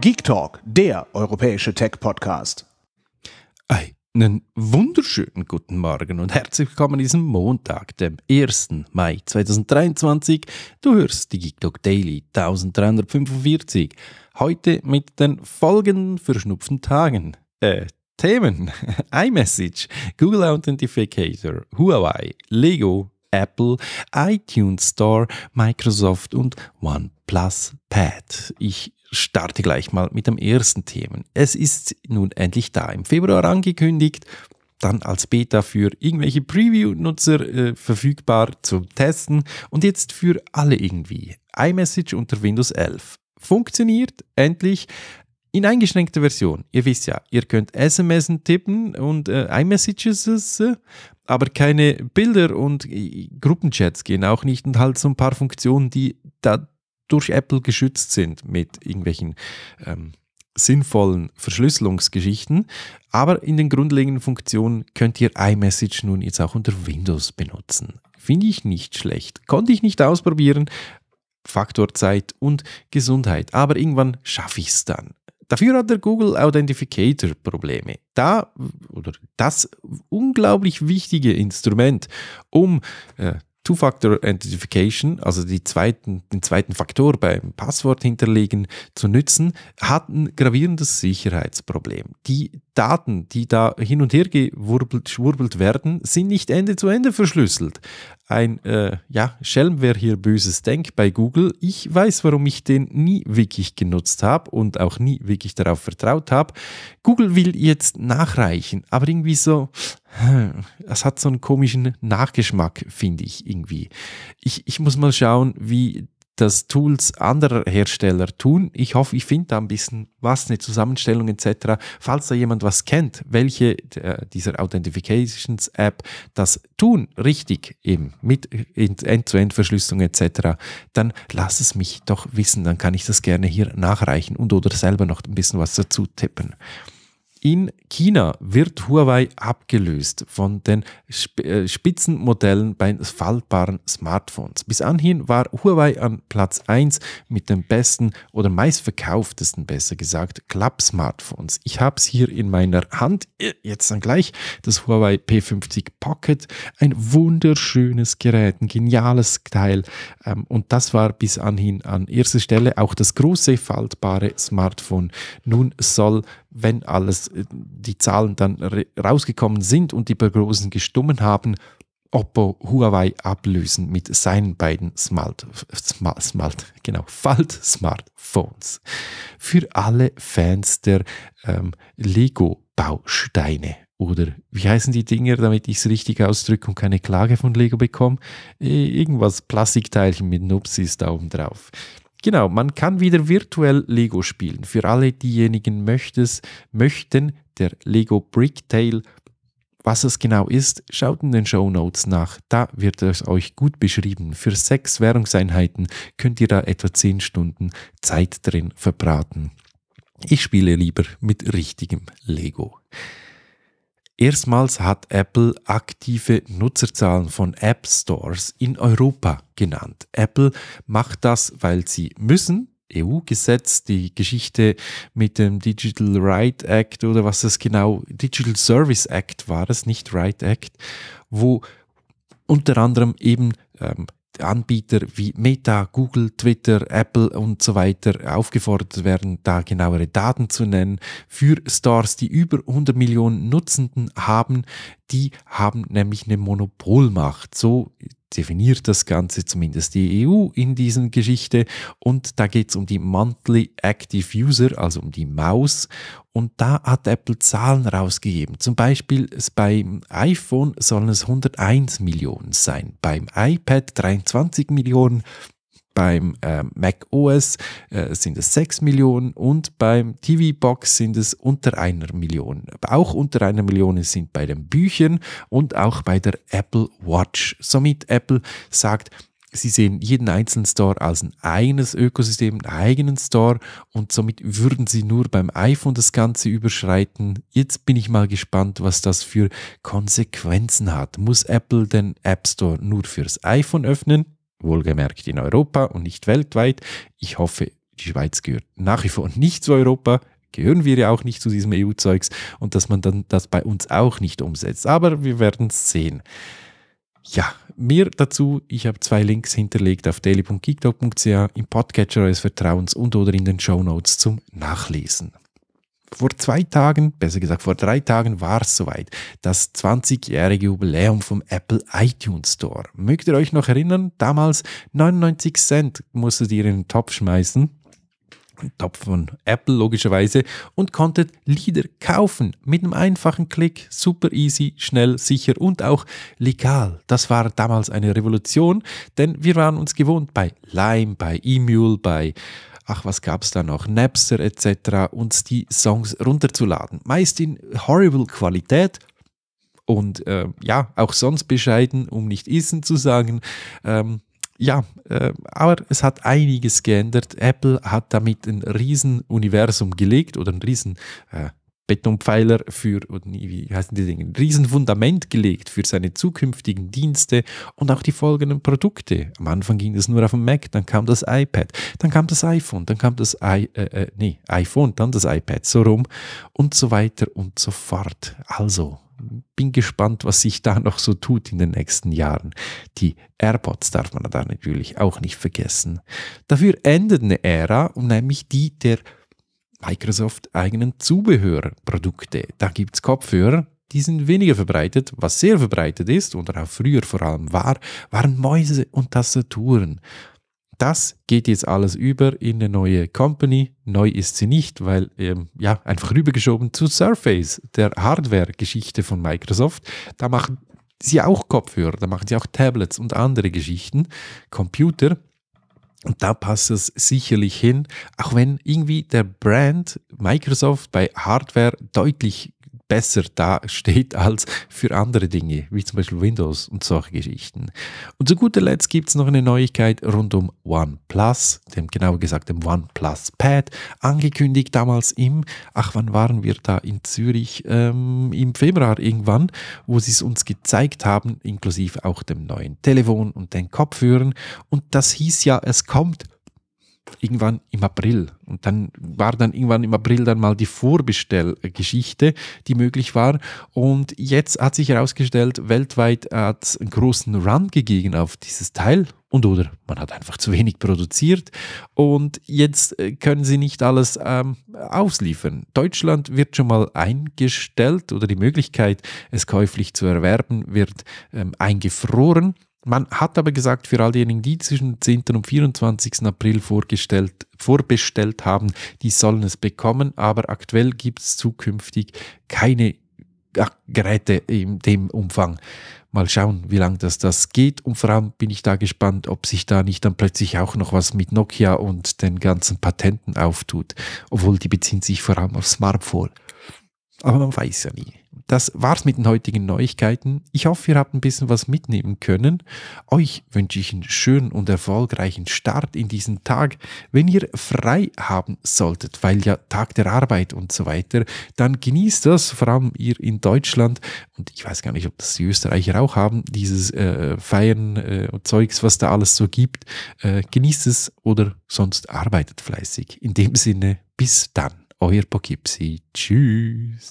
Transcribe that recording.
Geek Talk, der europäische Tech-Podcast. Einen wunderschönen guten Morgen und herzlich willkommen an diesem Montag, dem 1. Mai 2023. Du hörst die Geek Talk Daily 1345. Heute mit den folgenden verschnupften Tagen. Äh, Themen: iMessage, Google Authentificator, Huawei, Lego, Apple, iTunes Store, Microsoft und OnePlus Pad. Ich starte gleich mal mit dem ersten Thema. Es ist nun endlich da, im Februar angekündigt, dann als Beta für irgendwelche Preview-Nutzer äh, verfügbar zum Testen und jetzt für alle irgendwie. iMessage unter Windows 11. Funktioniert endlich in eingeschränkter Version. Ihr wisst ja, ihr könnt SMS tippen und äh, iMessages, äh, aber keine Bilder und äh, Gruppenchats gehen auch nicht und halt so ein paar Funktionen, die da durch Apple geschützt sind mit irgendwelchen ähm, sinnvollen Verschlüsselungsgeschichten. Aber in den grundlegenden Funktionen könnt ihr iMessage nun jetzt auch unter Windows benutzen. Finde ich nicht schlecht. Konnte ich nicht ausprobieren. Faktor Zeit und Gesundheit. Aber irgendwann schaffe ich es dann. Dafür hat der Google Authentificator Probleme. Da oder das unglaublich wichtige Instrument, um äh, Two-Factor-Identification, also die zweiten, den zweiten Faktor beim Passwort hinterlegen, zu nützen, hat ein gravierendes Sicherheitsproblem. Die Daten, die da hin und her gewurbelt werden, sind nicht Ende zu Ende verschlüsselt ein äh, ja, Schelm, wer hier Böses denkt bei Google. Ich weiß, warum ich den nie wirklich genutzt habe und auch nie wirklich darauf vertraut habe. Google will jetzt nachreichen, aber irgendwie so, es hat so einen komischen Nachgeschmack, finde ich irgendwie. Ich, ich muss mal schauen, wie das Tools anderer Hersteller tun. Ich hoffe, ich finde da ein bisschen was, eine Zusammenstellung etc. Falls da jemand was kennt, welche äh, dieser Authentifications App das tun, richtig eben mit End-zu-End-Verschlüsselung etc., dann lass es mich doch wissen, dann kann ich das gerne hier nachreichen und oder selber noch ein bisschen was dazu tippen. In China wird Huawei abgelöst von den äh, Spitzenmodellen bei faltbaren Smartphones. Bis anhin war Huawei an Platz 1 mit den besten oder meistverkauftesten, besser gesagt, Club-Smartphones. Ich habe es hier in meiner Hand, jetzt dann gleich, das Huawei P50 Pocket. Ein wunderschönes Gerät, ein geniales Teil. Ähm, und das war bis anhin an erster Stelle auch das große faltbare Smartphone. Nun soll wenn alles äh, die Zahlen dann rausgekommen sind und die Prognosen gestummen haben, Oppo Huawei ablösen mit seinen beiden Smart, Smart, Smart genau, Falt Smartphones. Für alle Fans der ähm, Lego-Bausteine. Oder wie heißen die Dinger, damit ich es richtig ausdrücke und keine Klage von Lego bekomme? Irgendwas Plastikteilchen mit Nupsis da oben drauf. Genau, man kann wieder virtuell Lego spielen. Für alle diejenigen möchtes, möchten, der Lego Bricktail, was es genau ist, schaut in den Show Notes nach. Da wird es euch gut beschrieben. Für sechs Währungseinheiten könnt ihr da etwa zehn Stunden Zeit drin verbraten. Ich spiele lieber mit richtigem Lego. Erstmals hat Apple aktive Nutzerzahlen von App Stores in Europa genannt. Apple macht das, weil sie müssen, EU-Gesetz, die Geschichte mit dem Digital Right Act oder was das genau, Digital Service Act war es, nicht Right Act, wo unter anderem eben ähm, Anbieter wie Meta, Google, Twitter, Apple und so weiter aufgefordert werden, da genauere Daten zu nennen. Für Stores, die über 100 Millionen Nutzenden haben, die haben nämlich eine Monopolmacht. So definiert das Ganze zumindest die EU in dieser Geschichte. Und da geht es um die Monthly Active User, also um die Maus. Und da hat Apple Zahlen rausgegeben. Zum Beispiel beim iPhone sollen es 101 Millionen sein, beim iPad 23 Millionen, beim äh, Mac OS äh, sind es 6 Millionen und beim TV-Box sind es unter einer Million. Auch unter einer Million sind bei den Büchern und auch bei der Apple Watch. Somit Apple sagt, Sie sehen jeden einzelnen Store als ein eigenes Ökosystem, einen eigenen Store und somit würden Sie nur beim iPhone das Ganze überschreiten. Jetzt bin ich mal gespannt, was das für Konsequenzen hat. Muss Apple den App Store nur fürs iPhone öffnen? wohlgemerkt in Europa und nicht weltweit. Ich hoffe, die Schweiz gehört nach wie vor nicht zu Europa, gehören wir ja auch nicht zu diesem EU-Zeugs und dass man dann das bei uns auch nicht umsetzt. Aber wir werden es sehen. Ja, mehr dazu, ich habe zwei Links hinterlegt auf daily.geekdog.ch im Podcatcher eures Vertrauens und oder in den Show Notes zum Nachlesen vor zwei Tagen, besser gesagt vor drei Tagen war es soweit, das 20-jährige Jubiläum vom Apple iTunes Store. Mögt ihr euch noch erinnern? Damals 99 Cent musstet ihr in den Topf schmeißen. Topf von Apple logischerweise und konntet Lieder kaufen mit einem einfachen Klick, super easy, schnell, sicher und auch legal. Das war damals eine Revolution, denn wir waren uns gewohnt bei Lime, bei Emule, bei ach was gab es da noch, Napster etc. uns die Songs runterzuladen. Meist in horrible Qualität, und äh, ja, auch sonst bescheiden, um nicht Essen zu sagen. Ähm, ja, äh, aber es hat einiges geändert. Apple hat damit ein Riesenuniversum gelegt oder ein Riesen, äh, Betonpfeiler für, wie heißen die Dinge, ein Riesenfundament gelegt für seine zukünftigen Dienste und auch die folgenden Produkte. Am Anfang ging das nur auf dem Mac, dann kam das iPad, dann kam das iPhone, dann kam das I, äh, äh, nee, iPhone, dann das iPad, so rum und so weiter und so fort. Also, bin gespannt, was sich da noch so tut in den nächsten Jahren. Die AirPods darf man da natürlich auch nicht vergessen. Dafür endet eine Ära, nämlich die der Microsoft eigenen Zubehörprodukte. Da gibt es Kopfhörer, die sind weniger verbreitet. Was sehr verbreitet ist und auch früher vor allem war, waren Mäuse und Tastaturen. Das geht jetzt alles über in eine neue Company. Neu ist sie nicht, weil ähm, ja einfach rübergeschoben zu Surface, der Hardware-Geschichte von Microsoft. Da machen sie auch Kopfhörer, da machen sie auch Tablets und andere Geschichten, Computer. Und da passt es sicherlich hin, auch wenn irgendwie der Brand Microsoft bei Hardware deutlich besser dasteht als für andere Dinge, wie zum Beispiel Windows und solche Geschichten. Und zu guter Letzt gibt es noch eine Neuigkeit rund um OnePlus, dem genauer gesagt dem OnePlus Pad, angekündigt damals im, ach wann waren wir da in Zürich, ähm, im Februar irgendwann, wo sie es uns gezeigt haben, inklusive auch dem neuen Telefon und den Kopfhörern. Und das hieß ja, es kommt irgendwann im April. Und dann war dann irgendwann im April dann mal die Vorbestellgeschichte, die möglich war. Und jetzt hat sich herausgestellt, weltweit hat es einen großen Run gegeben auf dieses Teil. Und oder man hat einfach zu wenig produziert und jetzt äh, können sie nicht alles ähm, ausliefern. Deutschland wird schon mal eingestellt oder die Möglichkeit, es käuflich zu erwerben, wird ähm, eingefroren. Man hat aber gesagt, für all diejenigen, die zwischen 10. und 24. April vorgestellt, vorbestellt haben, die sollen es bekommen, aber aktuell gibt es zukünftig keine Geräte in dem Umfang. Mal schauen, wie lange das, das geht. Und vor allem bin ich da gespannt, ob sich da nicht dann plötzlich auch noch was mit Nokia und den ganzen Patenten auftut. Obwohl die beziehen sich vor allem auf Smartphone. Aber man weiß ja nie das war's mit den heutigen Neuigkeiten. Ich hoffe, ihr habt ein bisschen was mitnehmen können. Euch wünsche ich einen schönen und erfolgreichen Start in diesen Tag. Wenn ihr frei haben solltet, weil ja Tag der Arbeit und so weiter, dann genießt das, vor allem ihr in Deutschland. Und ich weiß gar nicht, ob das die Österreicher auch haben, dieses äh, Feiern äh, und Zeugs, was da alles so gibt. Äh, genießt es oder sonst arbeitet fleißig. In dem Sinne, bis dann. Euer Poughkeepsie. Tschüss